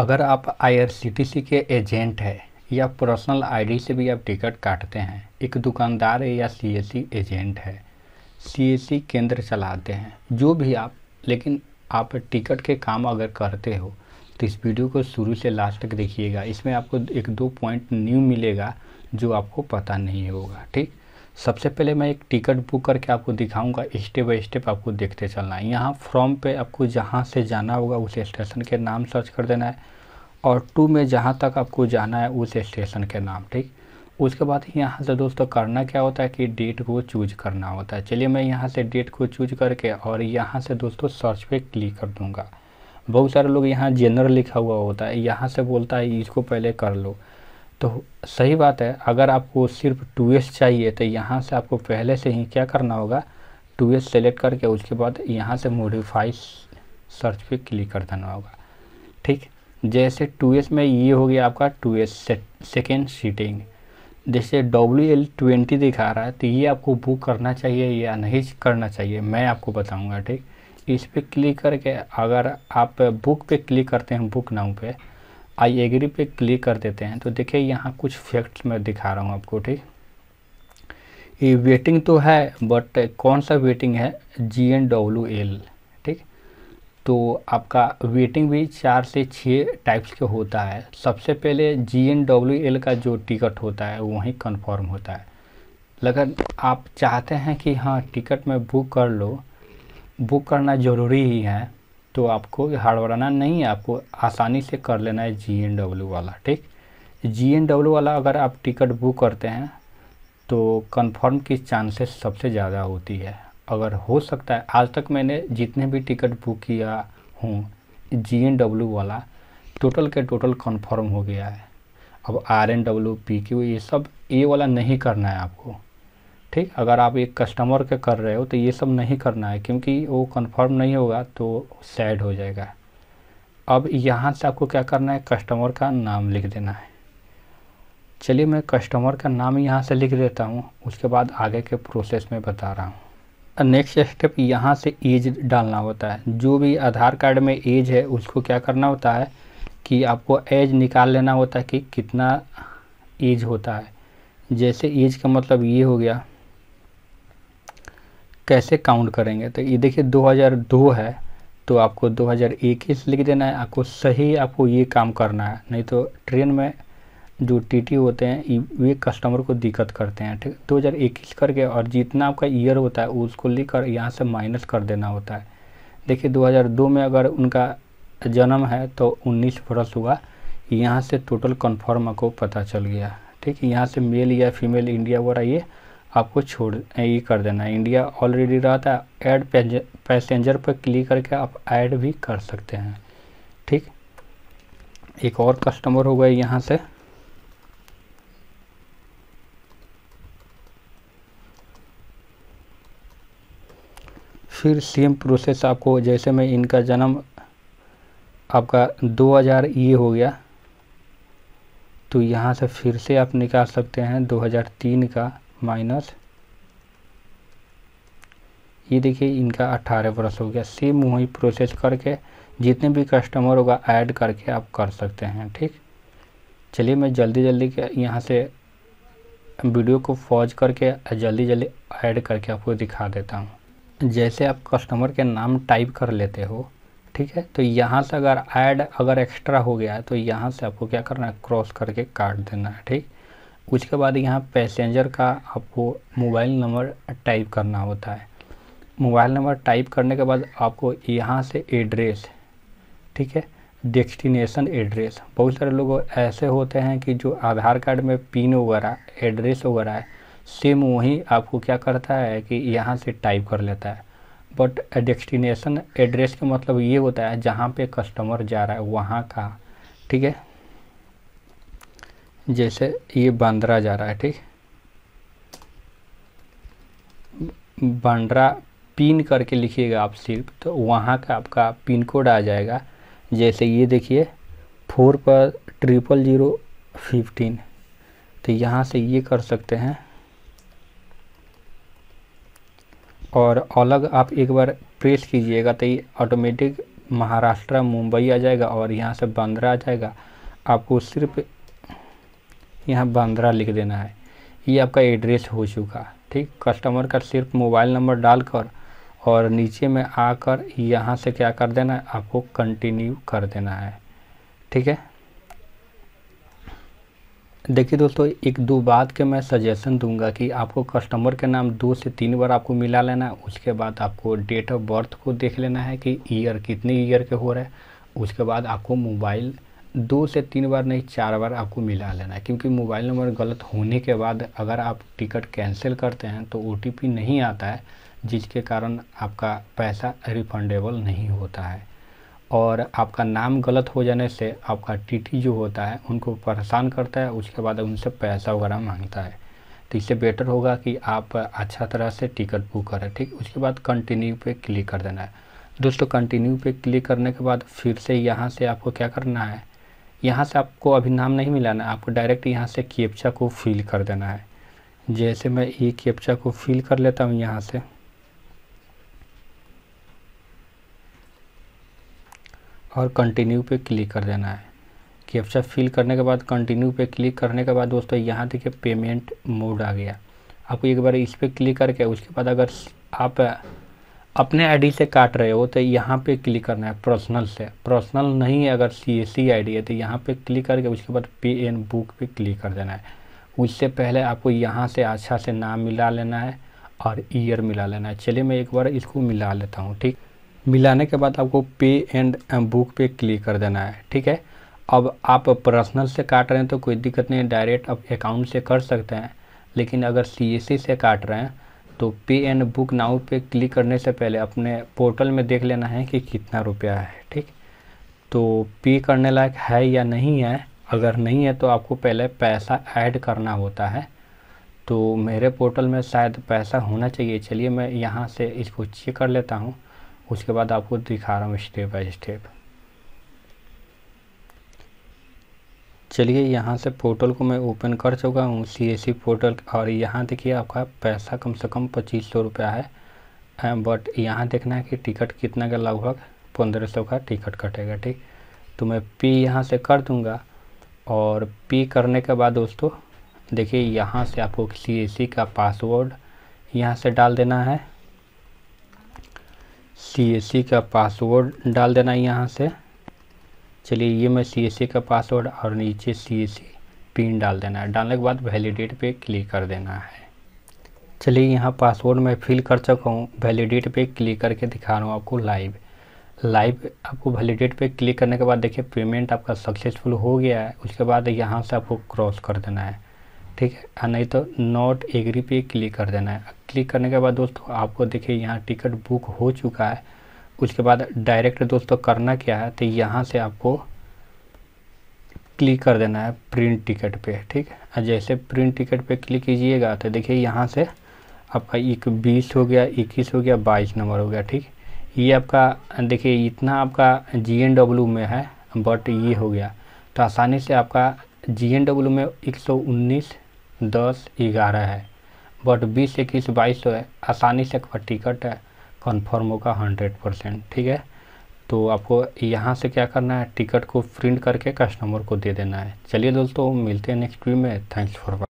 अगर आप आई के एजेंट है या पर्सनल आईडी से भी आप टिकट काटते हैं एक दुकानदार है या सीएसी e एजेंट है सी e केंद्र चलाते हैं जो भी आप लेकिन आप टिकट के काम अगर करते हो तो इस वीडियो को शुरू से लास्ट तक देखिएगा इसमें आपको एक दो पॉइंट न्यू मिलेगा जो आपको पता नहीं होगा ठीक सबसे पहले मैं एक टिकट बुक करके आपको दिखाऊंगा स्टेप बाई स्टेप आपको देखते चलना है यहाँ फ्रॉम पे आपको जहाँ से जाना होगा उस स्टेशन के नाम सर्च कर देना है और टू में जहाँ तक आपको जाना है उस स्टेशन के नाम ठीक उसके बाद यहाँ से दोस्तों करना क्या होता है कि डेट को चूज करना होता है चलिए मैं यहाँ से डेट को चूज करके और यहाँ से दोस्तों सर्च पे क्लिक कर दूँगा बहुत सारे लोग यहाँ जनरल लिखा हुआ होता है यहाँ से बोलता है इसको पहले कर लो तो सही बात है अगर आपको सिर्फ टू एस चाहिए तो यहाँ से आपको पहले से ही क्या करना होगा टू एस सेलेक्ट करके उसके बाद यहाँ से मोडिफाई सर्च पे क्लिक कर देना होगा ठीक जैसे टू में ये हो गया आपका टू एस सेकेंड सीटिंग जैसे डब्ल्यू एल ट्वेंटी दिखा रहा है तो ये आपको बुक करना चाहिए या नहीं करना चाहिए मैं आपको बताऊँगा ठीक इस पर क्लिक करके अगर आप बुक पे क्लिक करते हैं बुक नाउ पे आई एग्री पे क्लिक कर देते हैं तो देखिए यहाँ कुछ फैक्ट्स मैं दिखा रहा हूँ आपको ठीक ये वेटिंग तो है बट कौन सा वेटिंग है जी एन डब्ल्यू एल ठीक तो आपका वेटिंग भी चार से छः टाइप्स के होता है सबसे पहले जी एन डब्ल्यू एल का जो टिकट होता है वहीं कन्फर्म होता है लेकिन आप चाहते हैं कि हाँ टिकट मैं बुक कर लो बुक करना ज़रूरी ही है तो आपको हार्ड बनाना नहीं है आपको आसानी से कर लेना है जी एन डब्ल्यू वाला ठीक जी एन डब्ल्यू वाला अगर आप टिकट बुक करते हैं तो कंफर्म की चांसेस सबसे ज़्यादा होती है अगर हो सकता है आज तक मैंने जितने भी टिकट बुक किया हूँ जी एन डब्ल्यू वाला टोटल के टोटल कंफर्म हो गया है अब R N W P Q ये सब ए वाला नहीं करना है आपको ठीक अगर आप एक कस्टमर के कर रहे हो तो ये सब नहीं करना है क्योंकि वो कंफर्म नहीं होगा तो सैड हो जाएगा अब यहाँ से आपको क्या करना है कस्टमर का नाम लिख देना है चलिए मैं कस्टमर का नाम यहाँ से लिख देता हूँ उसके बाद आगे के प्रोसेस में बता रहा हूँ नेक्स्ट स्टेप यहाँ से एज डालना होता है जो भी आधार कार्ड में एज है उसको क्या करना होता है कि आपको एज निकाल लेना होता है कि कितना एज होता है जैसे एज का मतलब ये हो गया कैसे काउंट करेंगे तो ये देखिए 2002 है तो आपको 2021 लिख देना है आपको सही आपको ये काम करना है नहीं तो ट्रेन में जो टीटी होते हैं वे कस्टमर को दिक्कत करते हैं ठीक 2021 करके और जितना आपका ईयर होता है उसको लेकर यहाँ से माइनस कर देना होता है देखिए 2002 में अगर उनका जन्म है तो 19 बरस हुआ यहाँ से टोटल कन्फर्म आपको पता चल गया ठीक यहाँ से मेल या फीमेल इंडिया वगैरह ये आपको छोड़ ये कर देना है इंडिया ऑलरेडी रहा था ऐड पैसेंजर पर क्लिक करके आप ऐड भी कर सकते हैं ठीक एक और कस्टमर हो गए यहाँ से फिर सेम प्रोसेस आपको जैसे मैं इनका जन्म आपका 2000 ये हो गया तो यहाँ से फिर से आप निकाल सकते हैं 2003 का माइनस ये देखिए इनका 18 वर्ष हो गया सेम वही प्रोसेस करके जितने भी कस्टमर होगा ऐड करके आप कर सकते हैं ठीक चलिए मैं जल्दी जल्दी यहाँ से वीडियो को फॉज करके जल्दी जल्दी ऐड करके आपको दिखा देता हूँ जैसे आप कस्टमर के नाम टाइप कर लेते हो ठीक है तो यहाँ से अगर ऐड अगर एक्स्ट्रा हो गया है तो यहाँ से आपको क्या करना है क्रॉस करके काट देना है ठीक उसके बाद यहाँ पैसेंजर का आपको मोबाइल नंबर टाइप करना होता है मोबाइल नंबर टाइप करने के बाद आपको यहाँ से एड्रेस ठीक है डेस्टिनेशन एड्रेस बहुत सारे लोग ऐसे होते हैं कि जो आधार कार्ड में पिन वगैरह एड्रेस वगैरह है सेम वही आपको क्या करता है कि यहाँ से टाइप कर लेता है बट डेस्टिनेशन एड्रेस का मतलब ये होता है जहाँ पे कस्टमर जा रहा है वहाँ का ठीक है जैसे ये बांद्रा जा रहा है ठीक बांद्रा पिन करके लिखिएगा आप सिर्फ तो वहाँ का आपका पिन कोड आ जाएगा जैसे ये देखिए फोर पर ट्रिपल ज़ीरो फिफ्टीन तो यहाँ से ये कर सकते हैं और अलग आप एक बार प्रेस कीजिएगा तो ये ऑटोमेटिक महाराष्ट्र मुंबई आ जाएगा और यहाँ से बांद्रा आ जाएगा आपको सिर्फ यहाँ बांद्रा लिख देना है ये आपका एड्रेस हो चुका ठीक कस्टमर का सिर्फ मोबाइल नंबर डालकर और नीचे में आकर यहाँ से क्या कर देना है आपको कंटिन्यू कर देना है ठीक है देखिए दोस्तों एक दो बात के मैं सजेशन दूंगा कि आपको कस्टमर के नाम दो से तीन बार आपको मिला लेना है उसके बाद आपको डेट ऑफ बर्थ को देख लेना है कि ईयर कितने ईयर के हो रहे हैं उसके बाद आपको मोबाइल दो से तीन बार नहीं चार बार आपको मिला लेना है क्योंकि मोबाइल नंबर गलत होने के बाद अगर आप टिकट कैंसिल करते हैं तो ओ नहीं आता है जिसके कारण आपका पैसा रिफंडेबल नहीं होता है और आपका नाम गलत हो जाने से आपका टीटी जो होता है उनको परेशान करता है उसके बाद उनसे पैसा वगैरह मांगता है तो इससे बेटर होगा कि आप अच्छा तरह से टिकट बुक करें ठीक उसके बाद कंटिन्यू पे क्लिक कर देना है दोस्तों कंटिन्यू पे क्लिक करने के बाद फिर से यहाँ से आपको क्या करना है यहाँ से आपको अभी नाम नहीं मिलाना आपको डायरेक्ट यहाँ से केप्चा को फिल कर देना है जैसे मैं ये केपचा को फिल कर लेता हूँ यहाँ से और कंटिन्यू पे क्लिक कर देना है केपचा फिल करने के बाद कंटिन्यू पे क्लिक करने के बाद दोस्तों यहाँ देखिए पेमेंट मोड आ गया आपको एक बार इस पर क्लिक करके उसके बाद अगर आप अपने आईडी से काट रहे हो तो यहाँ पे क्लिक करना है पर्सनल से पर्सनल नहीं है अगर सी एस सी आई है तो यहाँ पे क्लिक करके उसके बाद पे एन बुक पे क्लिक कर देना है उससे पहले आपको यहाँ से अच्छा से नाम मिला लेना है और ईयर मिला लेना है चलिए मैं एक बार इसको मिला लेता हूँ ठीक मिलाने के बाद आपको पे एंड बुक पे क्लिक कर देना है ठीक है अब आप पर्सनल से काट रहे हैं तो कोई दिक्कत नहीं डायरेक्ट आप अकाउंट से कर सकते हैं लेकिन अगर सी e से काट रहे हैं तो पे एंड बुक नाउ पे क्लिक करने से पहले अपने पोर्टल में देख लेना है कि कितना रुपया है ठीक तो पे करने लायक है या नहीं है अगर नहीं है तो आपको पहले पैसा ऐड करना होता है तो मेरे पोर्टल में शायद पैसा होना चाहिए चलिए मैं यहाँ से इसको चेक कर लेता हूँ उसके बाद आपको दिखा रहा हूँ स्टेप बाय स्टेप चलिए यहाँ से पोर्टल को मैं ओपन कर चुका हूँ सी एस सी पोर्टल और यहाँ देखिए आपका पैसा कम से कम पच्चीस सौ रुपया है बट यहाँ देखना है कि टिकट कितना का लगभग पंद्रह सौ का टिकट कटेगा ठीक तो मैं पी यहाँ से कर दूँगा और पी करने के बाद दोस्तों देखिए यहाँ से आपको सी एस सी का पासवर्ड यहाँ से डाल देना है सी एस सी का पासवर्ड डाल देना है यहाँ से चलिए ये मैं सी का पासवर्ड और नीचे सी पिन डाल देना है डालने के बाद वैलिडेट पे क्लिक कर देना है चलिए यहाँ पासवर्ड मैं फिल कर चुका हूँ वैलिडेट पे क्लिक करके दिखा रहा हूँ आपको लाइव लाइव आपको वैलिडेट पे क्लिक करने के बाद देखिए पेमेंट आपका सक्सेसफुल हो गया है उसके बाद यहाँ से आपको क्रॉस कर देना है ठीक है नहीं तो नॉट एग्री पे क्लिक कर देना है क्लिक करने के बाद दोस्तों आपको देखिए यहाँ टिकट बुक हो चुका है उसके बाद डायरेक्ट दोस्तों करना क्या है तो यहाँ से आपको क्लिक कर देना है प्रिंट टिकट पे ठीक है जैसे प्रिंट टिकट पे क्लिक कीजिएगा तो देखिए यहाँ से आपका एक बीस हो गया इक्कीस हो गया बाईस नंबर हो गया ठीक ये आपका देखिए इतना आपका जी एन डब्ल्यू में है बट ये हो गया तो आसानी से आपका जी एन डब्ल्यू में एक सौ उन्नीस दस ग्यारह है बट बीस इक्कीस बाईस तो है आसानी से आपका टिकट है कन्फर्म होगा हंड्रेड परसेंट ठीक है तो आपको यहाँ से क्या करना है टिकट को प्रिंट करके कस्टमर को दे देना है चलिए दोस्तों मिलते हैं नेक्स्ट वीडियो में थैंक्स फॉर